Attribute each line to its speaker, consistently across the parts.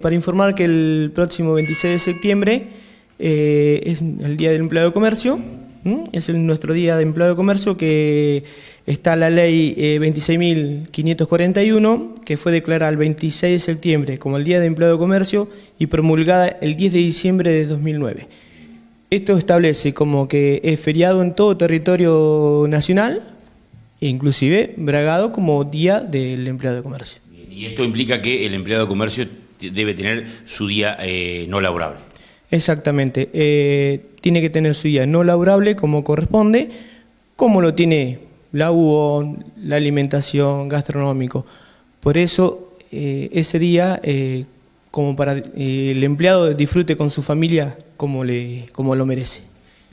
Speaker 1: Para informar que el próximo 26 de septiembre eh, es el Día del Empleado de Comercio, es nuestro Día de Empleado de Comercio que está la ley 26.541 eh, que fue declarada el 26 de septiembre como el Día de Empleado de Comercio y promulgada el 10 de diciembre de 2009. Esto establece como que es feriado en todo territorio nacional, e inclusive Bragado como Día del Empleado de Comercio.
Speaker 2: Y esto implica que el empleado de comercio debe tener su día eh, no laborable.
Speaker 1: Exactamente, eh, tiene que tener su día no laborable como corresponde, como lo tiene la UO, la alimentación, gastronómico. Por eso eh, ese día, como para el empleado disfrute con su familia como, le, como lo merece.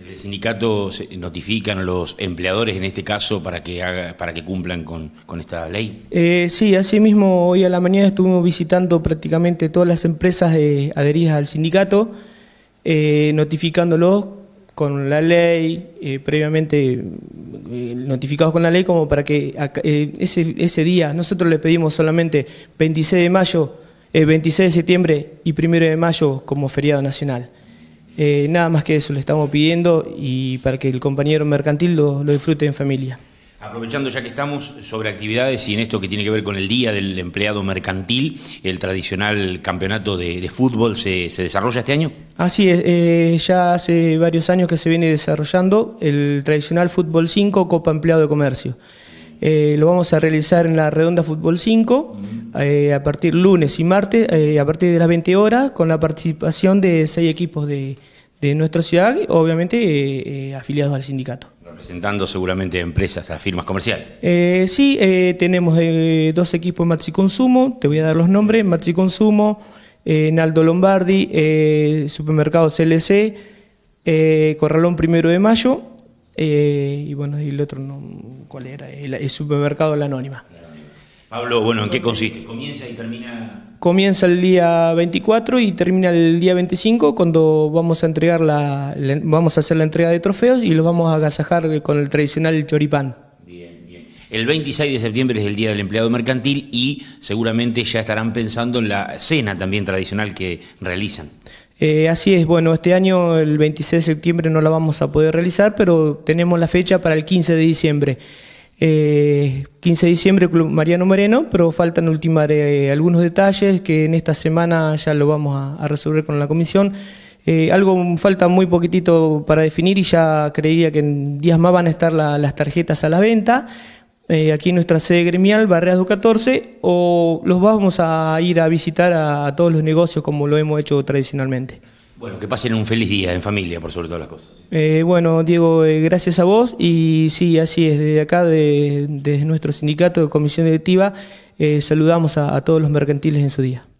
Speaker 2: El sindicato notifican a los empleadores en este caso para que para que cumplan con, esta ley.
Speaker 1: Eh, sí, así mismo hoy a la mañana estuvimos visitando prácticamente todas las empresas eh, adheridas al sindicato, eh, notificándolos con la ley, previamente notificados con la ley, como para que ese, ese día nosotros le pedimos solamente 26 de mayo, 26 de septiembre y 1 de mayo como feriado nacional. Eh, nada más que eso le estamos pidiendo y para que el compañero mercantil lo, disfrute en familia.
Speaker 2: Aprovechando ya que estamos sobre actividades y en esto que tiene que ver con el Día del Empleado Mercantil, el tradicional campeonato de, fútbol se, se, desarrolla este año.
Speaker 1: Así es, eh, ya hace varios años que se viene desarrollando el tradicional Fútbol 5 Copa Empleado de Comercio. Eh, lo vamos a realizar en la Redonda Fútbol 5, eh, a partir lunes y martes, eh, a partir de las 20 horas, con la participación de seis equipos de, de nuestra ciudad, obviamente eh, afiliados al sindicato.
Speaker 2: Representando seguramente empresas, a firmas comerciales.
Speaker 1: sí, tenemos dos equipos Maxi Consumo, te voy a dar los nombres, Maxi Consumo, Naldo Lombardi, Supermercado CLC, Corralón Primero de Mayo, y bueno, y el otro, no, ¿cuál era? el supermercado La Anónima.
Speaker 2: Hablo, bueno, ¿en qué consiste? ¿Comienza y termina?
Speaker 1: Comienza el día 24 y termina el día 25 cuando vamos a entregar la, vamos a hacer la entrega de trofeos y los vamos a agasajar con el tradicional choripán. Bien,
Speaker 2: bien. El 26 de septiembre es el Día del Empleado Mercantil y seguramente ya estarán pensando en la cena también tradicional que realizan.
Speaker 1: Eh, así es, bueno, este año el 26 de septiembre no la vamos a poder realizar, pero tenemos la fecha para el 15 de diciembre. Eh, 15 de diciembre, Club Mariano Moreno, pero faltan ultimar eh, algunos detalles que en esta semana ya lo vamos a, resolver con la comisión. Eh, algo falta muy poquitito para definir y ya creía que en días más van a estar las tarjetas a la venta. Eh, aquí en nuestra sede gremial, Barreado 14, o los vamos a ir a visitar a todos los negocios como lo hemos hecho tradicionalmente.
Speaker 2: Bueno, que pasen un feliz día en familia, por sobre todas las cosas.
Speaker 1: Eh, bueno, Diego, eh, gracias a vos y sí, así es, desde acá, de, desde nuestro sindicato de comisión directiva, eh, saludamos a todos los mercantiles en su día.